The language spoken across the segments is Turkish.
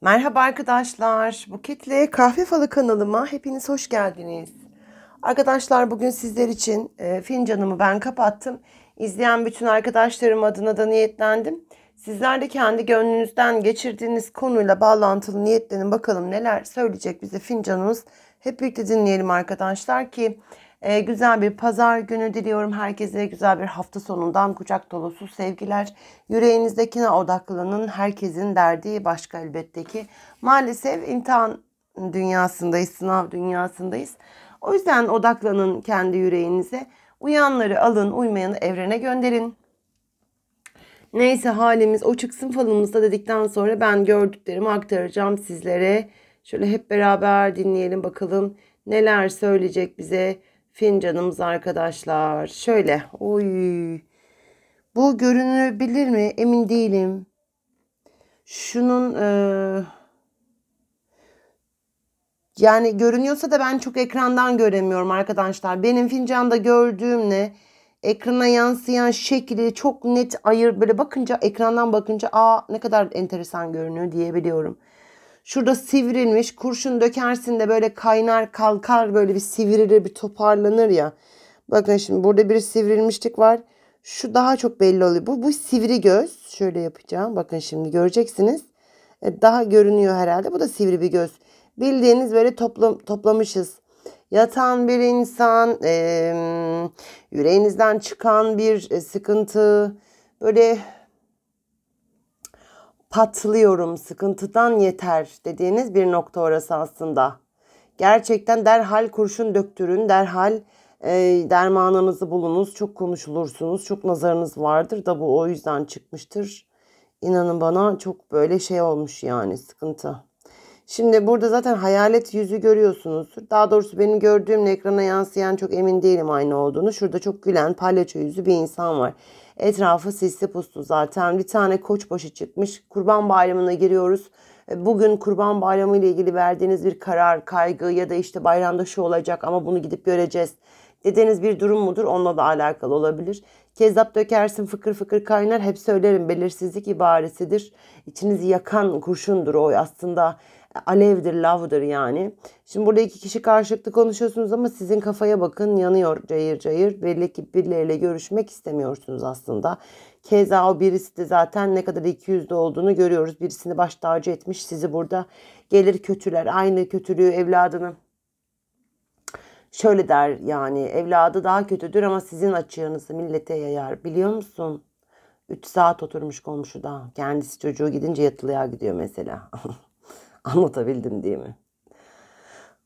Merhaba arkadaşlar. bu kitle Kahve Falı kanalıma hepiniz hoş geldiniz. Arkadaşlar bugün sizler için e, fincanımı ben kapattım. İzleyen bütün arkadaşlarım adına da niyetlendim. Sizler de kendi gönlünüzden geçirdiğiniz konuyla bağlantılı niyetlenin bakalım neler söyleyecek bize fincanımız. Hep birlikte dinleyelim arkadaşlar ki e, güzel bir pazar günü diliyorum herkese. Güzel bir hafta sonundan kucak dolusu sevgiler. Yüreğinizdekine odaklanın. Herkesin derdi başka elbette ki. Maalesef imtihan dünyasındayız, sınav dünyasındayız. O yüzden odaklanın kendi yüreğinize. Uyanları alın, uymayanı evrene gönderin. Neyse halimiz o çıksın falımızda dedikten sonra ben gördüklerimi aktaracağım sizlere. Şöyle hep beraber dinleyelim bakalım neler söyleyecek bize fincanımız arkadaşlar. Şöyle. Oy. Bu görünebilir mi? Emin değilim. Şunun e, yani görünüyorsa da ben çok ekrandan göremiyorum arkadaşlar. Benim fincanda gördüğümle ekrana yansıyan şekli çok net ayır böyle bakınca ekrandan bakınca aa ne kadar enteresan görünüyor diyebiliyorum. Şurada sivrilmiş kurşun dökersin de böyle kaynar kalkar böyle bir sivrilir bir toparlanır ya. Bakın şimdi burada bir sivrilmişlik var. Şu daha çok belli oluyor. Bu, bu sivri göz. Şöyle yapacağım. Bakın şimdi göreceksiniz. E, daha görünüyor herhalde. Bu da sivri bir göz. Bildiğiniz böyle topla, toplamışız. Yatan bir insan, e, yüreğinizden çıkan bir e, sıkıntı, böyle patlıyorum, sıkıntıdan yeter dediğiniz bir nokta orası aslında. Gerçekten derhal kurşun döktürün, derhal e, dermanınızı bulunuz. Çok konuşulursunuz, çok nazarınız vardır da bu o yüzden çıkmıştır. İnanın bana çok böyle şey olmuş yani sıkıntı. Şimdi burada zaten hayalet yüzü görüyorsunuz. Daha doğrusu benim gördüğümle ekrana yansıyan çok emin değilim aynı olduğunu. Şurada çok gülen palyaço yüzü bir insan var. Etrafı sisli puslu zaten. Bir tane koçbaşı çıkmış. Kurban bayramına giriyoruz. E, bugün kurban bayramı ile ilgili verdiğiniz bir karar, kaygı ya da işte bayramda şu olacak ama bunu gidip göreceğiz dediğiniz bir durum mudur? Onunla da alakalı olabilir. Kezap dökersin fıkır fıkır kaynar hep söylerim belirsizlik ibaresidir. İçinizi yakan kurşundur o aslında Alevdir, lavdır yani. Şimdi burada iki kişi karşılıklı konuşuyorsunuz ama sizin kafaya bakın yanıyor cayır cayır. Belli ki birileriyle görüşmek istemiyorsunuz aslında. Keza o birisi de zaten ne kadar iki yüzde olduğunu görüyoruz. Birisini baş tacı etmiş sizi burada gelir kötüler. Aynı kötülüğü evladının şöyle der yani evladı daha kötüdür ama sizin açığınızı millete yayar biliyor musun? 3 saat oturmuş komşuda. Kendisi çocuğu gidince yatılıya gidiyor mesela. Anlatabildim değil mi?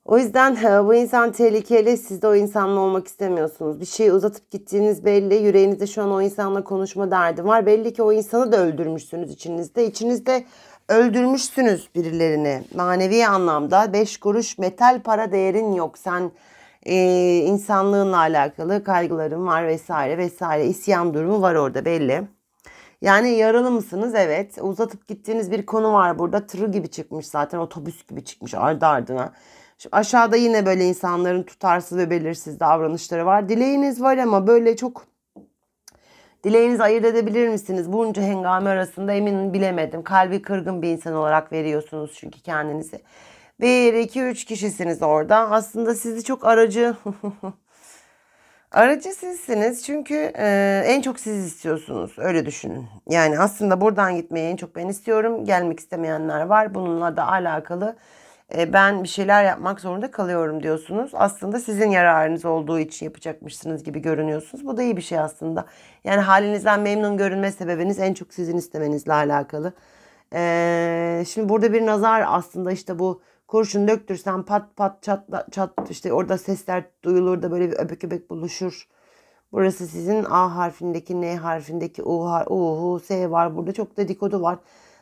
O yüzden e, bu insan tehlikeli. Siz de o insanla olmak istemiyorsunuz. Bir şeyi uzatıp gittiğiniz belli. Yüreğinizde şu an o insanla konuşma derdi var. Belli ki o insanı da öldürmüşsünüz içinizde. İçinizde öldürmüşsünüz birilerini. Manevi anlamda beş kuruş metal para değerin yok. Sen e, insanlığınla alakalı kaygıların var vesaire vesaire. İsyan durumu var orada belli. Yani yaralı mısınız? Evet. Uzatıp gittiğiniz bir konu var burada. Tırı gibi çıkmış zaten. Otobüs gibi çıkmış ardı ardına. Şimdi aşağıda yine böyle insanların tutarsız ve belirsiz davranışları var. Dileğiniz var ama böyle çok Dileğinizi ayırt edebilir misiniz? Bunca hengame arasında emin bilemedim. Kalbi kırgın bir insan olarak veriyorsunuz çünkü kendinizi. Bir, iki, üç kişisiniz orada. Aslında sizi çok aracı Aracı sizsiniz çünkü e, en çok siz istiyorsunuz. Öyle düşünün. Yani aslında buradan gitmeyi en çok ben istiyorum. Gelmek istemeyenler var. Bununla da alakalı e, ben bir şeyler yapmak zorunda kalıyorum diyorsunuz. Aslında sizin yararınız olduğu için yapacakmışsınız gibi görünüyorsunuz. Bu da iyi bir şey aslında. Yani halinizden memnun görünme sebebiniz en çok sizin istemenizle alakalı. E, şimdi burada bir nazar aslında işte bu kurşun döktürsen pat pat çat çat işte orada sesler duyulur da böyle bir öbek öbek buluşur. Burası sizin A harfindeki, N harfindeki, U, har U, H, S var. Burada çok dedikodu var.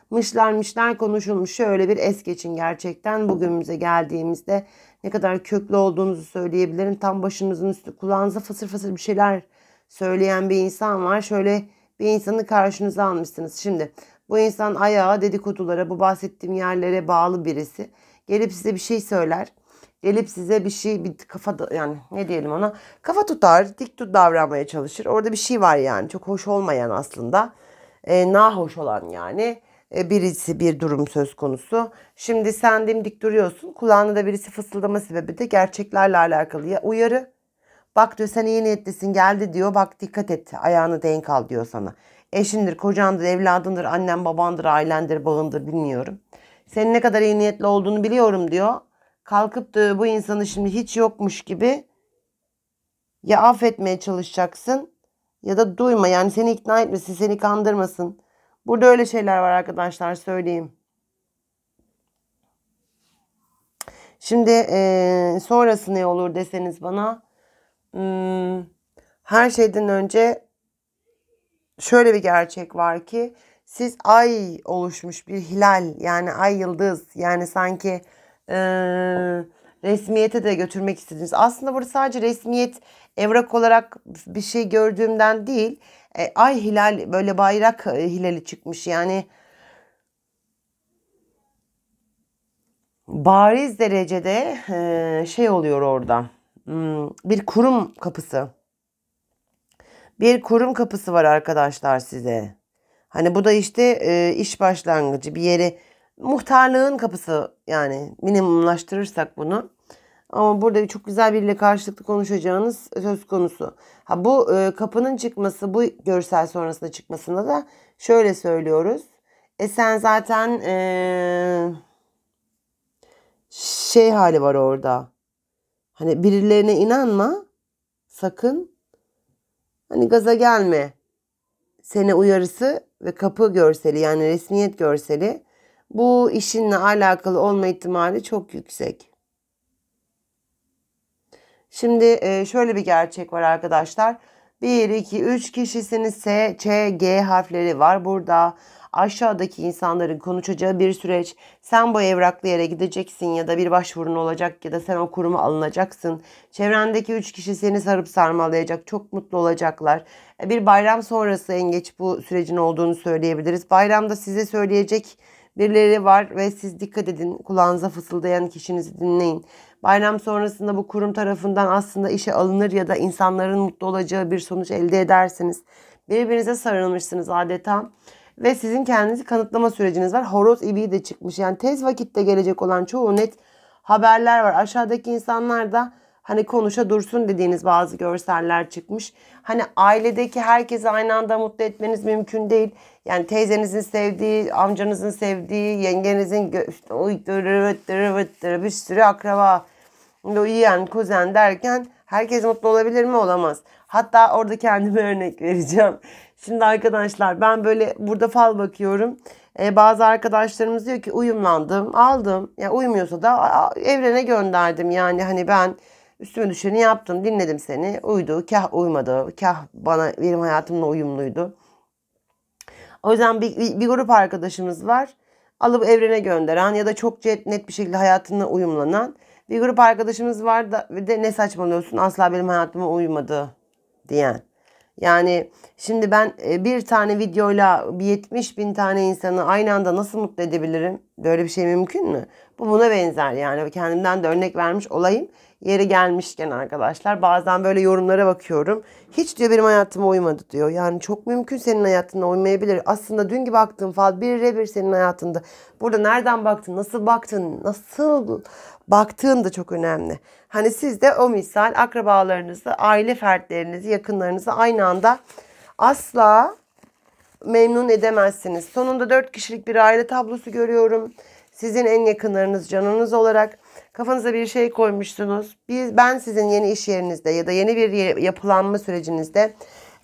Mışlar mışlar konuşulmuş. Şöyle bir es geçin gerçekten. Bugünümüze geldiğimizde ne kadar köklü olduğunuzu söyleyebilirim. Tam başınızın üstü kulağınıza fısır fısır bir şeyler söyleyen bir insan var. Şöyle bir insanı karşınıza almışsınız. Şimdi bu insan ayağa dedikodulara, bu bahsettiğim yerlere bağlı birisi. Gelip size bir şey söyler. Gelip size bir şey bir kafa yani ne diyelim ona kafa tutar dik tut davranmaya çalışır. Orada bir şey var yani çok hoş olmayan aslında. E, hoş olan yani e, birisi bir durum söz konusu. Şimdi sen dimdik duruyorsun. Kulağına da birisi fısıldama sebebi de gerçeklerle alakalı ya uyarı. Bak diyor sen iyi niyetlisin geldi diyor. Bak dikkat et ayağını denk al diyor sana. Eşindir, kocandır, evladındır, annen babandır, ailendir, bağındır bilmiyorum. Senin ne kadar iyi niyetli olduğunu biliyorum diyor. Kalkıp da bu insanı şimdi hiç yokmuş gibi ya affetmeye çalışacaksın ya da duyma. Yani seni ikna etmesin, seni kandırmasın. Burada öyle şeyler var arkadaşlar söyleyeyim. Şimdi e, sonrası ne olur deseniz bana. Hmm, her şeyden önce şöyle bir gerçek var ki siz ay oluşmuş bir hilal yani ay yıldız yani sanki e, resmiyete de götürmek istediniz. Aslında burada sadece resmiyet evrak olarak bir şey gördüğümden değil e, ay hilal böyle bayrak e, hilali çıkmış yani bariz derecede e, şey oluyor orada hmm, bir kurum kapısı bir kurum kapısı var arkadaşlar size. Hani bu da işte e, iş başlangıcı bir yeri muhtarlığın kapısı yani minimumlaştırırsak bunu. Ama burada çok güzel biriyle karşılıklı konuşacağınız söz konusu. Ha bu e, kapının çıkması bu görsel sonrasında çıkmasında da şöyle söylüyoruz. E sen zaten e, şey hali var orada. Hani birilerine inanma sakın. Hani gaza gelme. Sene uyarısı ve kapı görseli yani resmiyet görseli bu işinle alakalı olma ihtimali çok yüksek. Şimdi şöyle bir gerçek var arkadaşlar. 1, 2, 3 kişisinin S, Ç, G harfleri var burada. Aşağıdaki insanların konuşacağı bir süreç. Sen bu evraklı yere gideceksin ya da bir başvurun olacak ya da sen o kuruma alınacaksın. Çevrendeki 3 kişi seni sarıp sarmalayacak. Çok mutlu olacaklar. E, bir bayram sonrası en geç bu sürecin olduğunu söyleyebiliriz. Bayramda size söyleyecek birileri var ve siz dikkat edin. Kulağınıza fısıldayan kişinizi dinleyin. Bayram sonrasında bu kurum tarafından aslında işe alınır ya da insanların mutlu olacağı bir sonuç elde edersiniz. Birbirinize sarılmışsınız adeta ve sizin kendinizi kanıtlama süreciniz var. Horoz ibi de çıkmış. Yani tez vakitte gelecek olan çoğu net haberler var. Aşağıdaki insanlar da hani konuşa dursun dediğiniz bazı görseller çıkmış. Hani ailedeki herkesi aynı anda mutlu etmeniz mümkün değil. Yani teyzenizin sevdiği, amcanızın sevdiği, yengenizin bir sürü akraba Louis kuzen derken herkes mutlu olabilir mi? Olamaz. Hatta orada kendime örnek vereceğim. Şimdi arkadaşlar ben böyle burada fal bakıyorum. Ee, bazı arkadaşlarımız diyor ki uyumlandım, aldım. Ya yani uymuyorsa da evrene gönderdim. Yani hani ben üstüme düşeni yaptım, dinledim seni. Uydu, kah uymadı, kah bana benim hayatımla uyumluydu. O yüzden bir, bir, bir grup arkadaşımız var. Alıp evrene gönderen ya da çok net bir şekilde hayatına uyumlanan. Bir grup arkadaşımız var da bir de ne saçmalıyorsun asla benim hayatıma uymadı diyen. Yani şimdi ben e, bir tane videoyla 70 bin tane insanı aynı anda nasıl mutlu edebilirim? Böyle bir şey mümkün mü? Bu buna benzer yani kendimden de örnek vermiş olayım. Yeri gelmişken arkadaşlar bazen böyle yorumlara bakıyorum. Hiç diyor benim hayatıma uymadı diyor. Yani çok mümkün senin hayatına uymayabilir. Aslında dün gibi baktığın fal birebir senin hayatında. Burada nereden baktın, nasıl baktın, nasıl baktığın da çok önemli. Hani siz de o misal akrabalarınızı, aile fertlerinizi, yakınlarınızı aynı anda asla memnun edemezsiniz. Sonunda dört kişilik bir aile tablosu görüyorum. Sizin en yakınlarınız, canınız olarak kafanıza bir şey koymuşsunuz. Biz, ben sizin yeni iş yerinizde ya da yeni bir yapılanma sürecinizde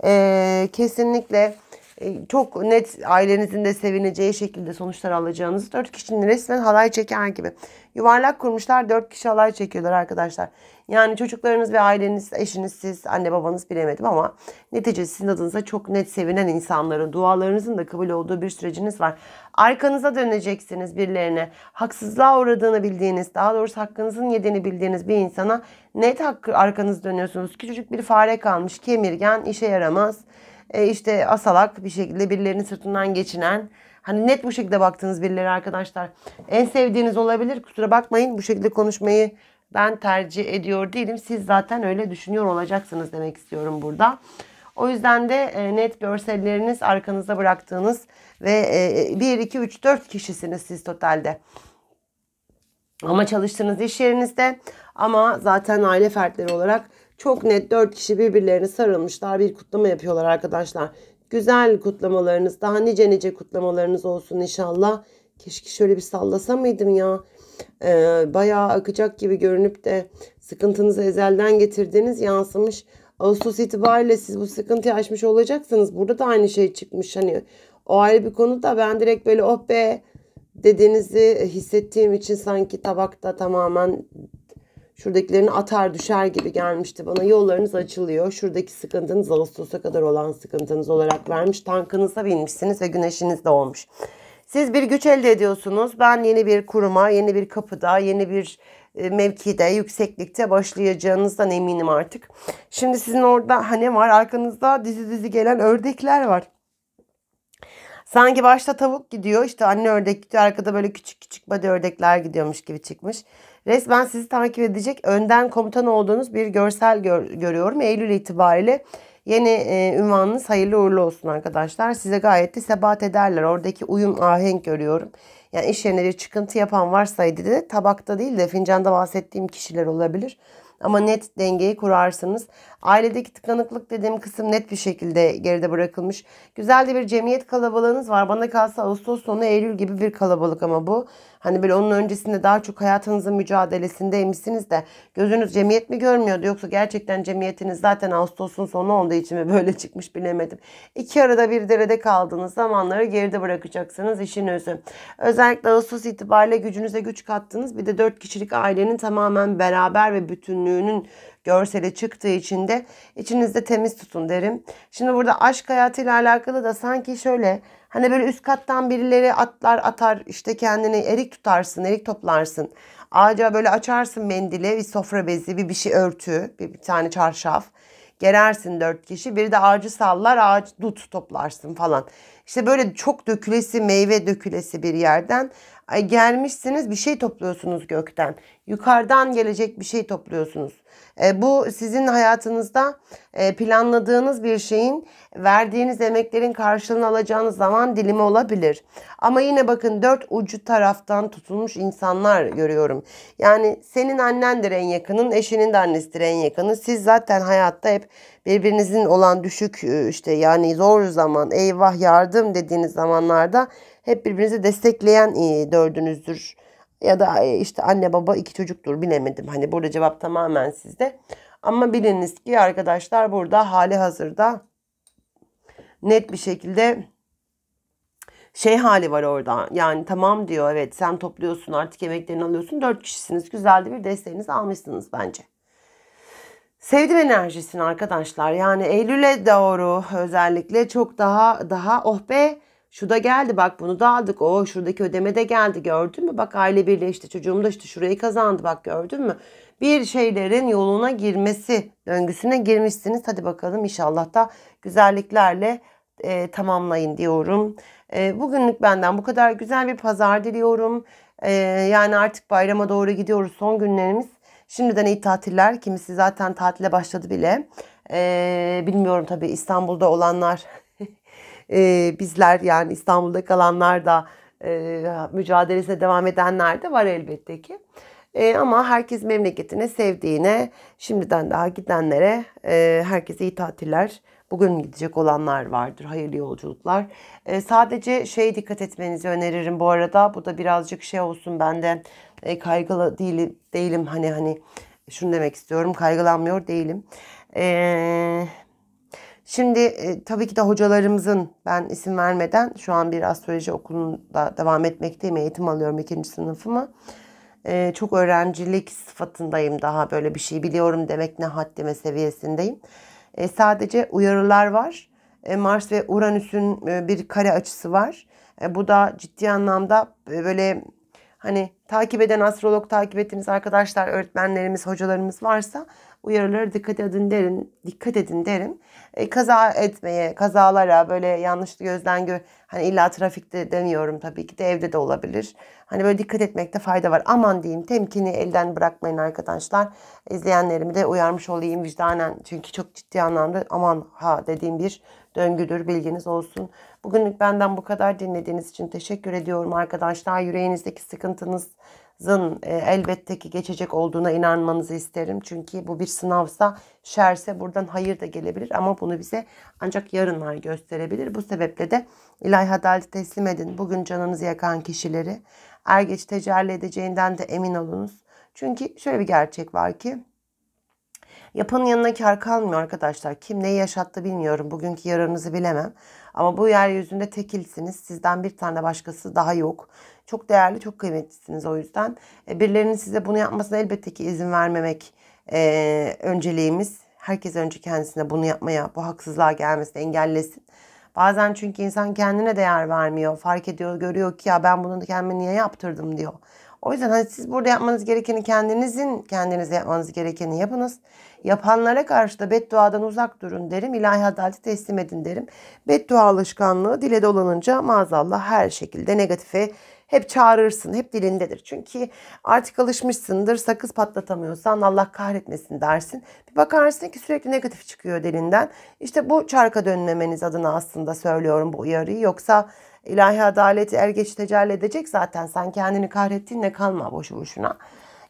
e, kesinlikle e, çok net ailenizin de sevineceği şekilde sonuçlar alacağınız dört kişinin resmen halay çeken gibi Yuvarlak kurmuşlar dört kişi alay çekiyorlar arkadaşlar. Yani çocuklarınız ve aileniz, eşiniz, siz, anne babanız bilemedim ama neticede sizin adınıza çok net sevinen insanların, dualarınızın da kabul olduğu bir süreciniz var. Arkanıza döneceksiniz birilerine. Haksızlığa uğradığını bildiğiniz, daha doğrusu hakkınızın yediğini bildiğiniz bir insana net hakkı arkanız dönüyorsunuz. Küçücük bir fare kalmış, kemirgen, işe yaramaz. E işte asalak bir şekilde birilerinin sırtından geçinen Hani net bu şekilde baktığınız birileri arkadaşlar. En sevdiğiniz olabilir. Kusura bakmayın bu şekilde konuşmayı ben tercih ediyor değilim. Siz zaten öyle düşünüyor olacaksınız demek istiyorum burada. O yüzden de e, net görselleriniz arkanızda bıraktığınız ve e, 1, 2, 3, 4 kişisiniz siz totalde. Ama çalıştığınız iş yerinizde ama zaten aile fertleri olarak çok net 4 kişi birbirlerini sarılmışlar bir kutlama yapıyorlar arkadaşlar güzel kutlamalarınız, daha nice nice kutlamalarınız olsun inşallah. Keşke şöyle bir sallasa mıydım ya. Ee, bayağı akacak gibi görünüp de sıkıntınızı ezelden getirdiğiniz yansımış. Ağustos itibariyle siz bu sıkıntıyı aşmış olacaksınız. Burada da aynı şey çıkmış. Hani o ayrı bir konu da ben direkt böyle oh be dediğinizi hissettiğim için sanki tabakta tamamen Şuradakilerini atar düşer gibi gelmişti bana. Yollarınız açılıyor. Şuradaki sıkıntınız Ağustos'a kadar olan sıkıntınız olarak vermiş. Tankınıza binmişsiniz ve güneşiniz de olmuş. Siz bir güç elde ediyorsunuz. Ben yeni bir kuruma, yeni bir kapıda, yeni bir e, mevkide, yükseklikte başlayacağınızdan eminim artık. Şimdi sizin orada hani var arkanızda dizi dizi gelen ördekler var. Sanki başta tavuk gidiyor işte anne ördek gidiyor arkada böyle küçük küçük body ördekler gidiyormuş gibi çıkmış. Resmen sizi takip edecek önden komutan olduğunuz bir görsel gör, görüyorum. Eylül itibariyle yeni e, ünvanınız hayırlı uğurlu olsun arkadaşlar. Size gayet de sebat ederler. Oradaki uyum ahenk görüyorum. Yani iş yerine bir çıkıntı yapan varsaydı de tabakta değil de fincanda bahsettiğim kişiler olabilir. Ama net dengeyi kurarsınız. Ailedeki tıkanıklık dediğim kısım net bir şekilde geride bırakılmış. Güzel de bir cemiyet kalabalığınız var. Bana kalsa Ağustos sonu Eylül gibi bir kalabalık ama bu. Hani böyle onun öncesinde daha çok hayatınızın mücadelesindeymişsiniz de gözünüz cemiyet mi görmüyordu yoksa gerçekten cemiyetiniz zaten Ağustos'un sonu olduğu için mi böyle çıkmış bilemedim. İki arada bir derede kaldığınız zamanları geride bırakacaksınız işin özü. Özellikle Ağustos itibariyle gücünüze güç kattınız. Bir de dört kişilik ailenin tamamen beraber ve bütünlüğünün görseli çıktığı için de içinizde temiz tutun derim. Şimdi burada aşk hayatıyla alakalı da sanki şöyle hani böyle üst kattan birileri atlar atar işte kendini erik tutarsın, erik toplarsın. Ağaca böyle açarsın mendili, bir sofra bezi, bir bir şey örtü, bir, bir tane çarşaf. Gerersin dört kişi. Biri de ağacı sallar, ağaç dut toplarsın falan. İşte böyle çok dökülesi meyve dökülesi bir yerden gelmişsiniz bir şey topluyorsunuz gökten. Yukarıdan gelecek bir şey topluyorsunuz. E, bu sizin hayatınızda e, planladığınız bir şeyin verdiğiniz emeklerin karşılığını alacağınız zaman dilimi olabilir. Ama yine bakın dört ucu taraftan tutulmuş insanlar görüyorum. Yani senin annendir en yakının, eşinin de annesidir en yakını. Siz zaten hayatta hep birbirinizin olan düşük e, işte yani zor zaman eyvah yardım dediğiniz zamanlarda hep birbirinizi destekleyen e, dördünüzdür. Ya da e, işte anne baba iki çocuktur bilemedim. Hani burada cevap tamamen sizde. Ama biliniz ki arkadaşlar burada hali hazırda net bir şekilde şey hali var orada. Yani tamam diyor evet sen topluyorsun artık emeklerini alıyorsun. Dört kişisiniz güzel de bir desteğinizi almışsınız bence. Sevdim enerjisini arkadaşlar. Yani Eylül'e doğru özellikle çok daha daha oh be şu da geldi bak bunu da aldık. O şuradaki ödeme de geldi gördün mü? Bak aile birleşti çocuğum da işte şurayı kazandı bak gördün mü? Bir şeylerin yoluna girmesi döngüsüne girmişsiniz. Hadi bakalım inşallah da güzelliklerle e, tamamlayın diyorum. E, bugünlük benden bu kadar güzel bir pazar diliyorum. E, yani artık bayrama doğru gidiyoruz son günlerimiz. Şimdiden iyi tatiller. Kimisi zaten tatile başladı bile. Ee, bilmiyorum tabii İstanbul'da olanlar, e, bizler yani İstanbul'da kalanlar da e, mücadelesine devam edenler de var elbette ki. E, ama herkes memleketine, sevdiğine, şimdiden daha gidenlere e, herkese iyi tatiller. Bugün gidecek olanlar vardır. Hayırlı yolculuklar. E, sadece şey dikkat etmenizi öneririm bu arada. Bu da birazcık şey olsun bende e, kaygılı değil, değilim. Hani hani şunu demek istiyorum. Kaygılanmıyor değilim. Eee... Şimdi e, tabii ki de hocalarımızın ben isim vermeden şu an bir astroloji okulunda devam etmekteyim. Eğitim alıyorum ikinci sınıfımı. E, çok öğrencilik sıfatındayım daha böyle bir şey biliyorum demek ne haddime seviyesindeyim. E, sadece uyarılar var. E, Mars ve Uranüs'ün e, bir kare açısı var. E, bu da ciddi anlamda böyle hani takip eden astrolog takip ettiğimiz arkadaşlar, öğretmenlerimiz, hocalarımız varsa uyarılara dikkat edin derim. Dikkat edin derim. E, kaza etmeye, kazalara böyle yanlış gözden gör hani illa trafikte demiyorum tabii ki de evde de olabilir. Hani böyle dikkat etmekte fayda var. Aman diyeyim temkini elden bırakmayın arkadaşlar. İzleyenlerimi de uyarmış olayım vicdanen. Çünkü çok ciddi anlamda aman ha dediğim bir döngüdür bilginiz olsun. Bugünlük benden bu kadar dinlediğiniz için teşekkür ediyorum arkadaşlar. Yüreğinizdeki sıkıntınız sınavınızın e, elbette ki geçecek olduğuna inanmanızı isterim. Çünkü bu bir sınavsa, şerse buradan hayır da gelebilir ama bunu bize ancak yarınlar gösterebilir. Bu sebeple de ilahi adalet teslim edin. Bugün canınızı yakan kişileri er geç tecelli edeceğinden de emin olunuz. Çünkü şöyle bir gerçek var ki Yapanın yanına kar kalmıyor arkadaşlar. Kim neyi yaşattı bilmiyorum. Bugünkü yararınızı bilemem. Ama bu yeryüzünde tekilsiniz. Sizden bir tane başkası daha yok. Çok değerli, çok kıymetlisiniz o yüzden. E, birilerinin size bunu yapmasına elbette ki izin vermemek e, önceliğimiz. Herkes önce kendisine bunu yapmaya, bu haksızlığa gelmesini engellesin. Bazen çünkü insan kendine değer vermiyor. Fark ediyor, görüyor ki ya ben bunu kendime niye yaptırdım diyor. O yüzden hani siz burada yapmanız gerekeni kendinizin kendinize yapmanız gerekeni yapınız. Yapanlara karşı da bedduadan uzak durun derim. İlahi adaleti teslim edin derim. Beddua alışkanlığı dile dolanınca maazallah her şekilde negatife hep çağırırsın, hep dilindedir. Çünkü artık alışmışsındır, sakız patlatamıyorsan Allah kahretmesin dersin. Bir bakarsın ki sürekli negatif çıkıyor dilinden. İşte bu çarka dönmemeniz adına aslında söylüyorum bu uyarıyı. Yoksa ilahi adaleti er geç tecelli edecek zaten. Sen kendini kahrettiğinle kalma boşu boşuna.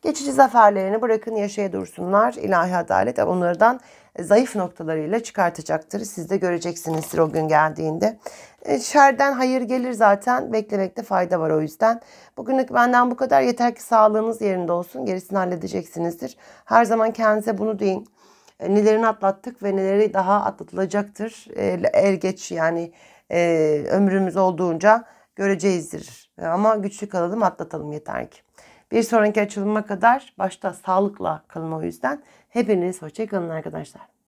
Geçici zaferlerini bırakın yaşaya dursunlar. İlahi adalet onlardan zayıf noktalarıyla çıkartacaktır. Siz de göreceksinizdir o gün geldiğinde. E, şerden hayır gelir zaten. Beklemekte fayda var o yüzden. Bugünlük benden bu kadar. Yeter ki sağlığınız yerinde olsun. Gerisini halledeceksinizdir. Her zaman kendinize bunu deyin. E, nelerini atlattık ve neleri daha atlatılacaktır. E, er geç yani e, ömrümüz olduğunca göreceğizdir. E, ama güçlü kalalım atlatalım yeter ki. Bir sonraki açılıma kadar başta sağlıkla kalın o yüzden. Hepiniz hoşçakalın arkadaşlar.